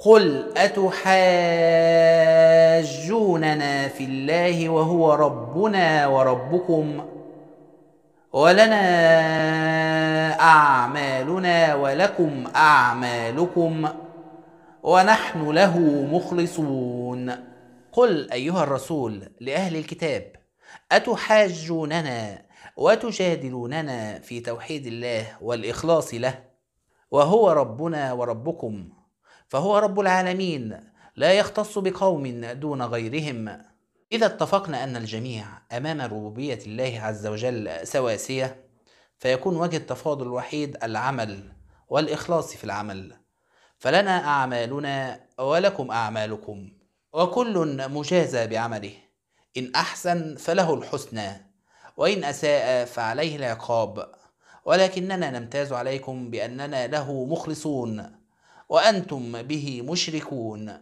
قل اتحاجوننا في الله وهو ربنا وربكم ولنا اعمالنا ولكم اعمالكم ونحن له مخلصون قل ايها الرسول لاهل الكتاب اتحاجوننا وتجادلوننا في توحيد الله والاخلاص له وهو ربنا وربكم فهو رب العالمين لا يختص بقوم دون غيرهم إذا اتفقنا أن الجميع أمام ربوبية الله عز وجل سواسية فيكون وجه التفاضل الوحيد العمل والإخلاص في العمل فلنا أعمالنا ولكم أعمالكم وكل مجازى بعمله إن أحسن فله الحسنى وإن أساء فعليه العقاب ولكننا نمتاز عليكم بأننا له مخلصون وانتم به مشركون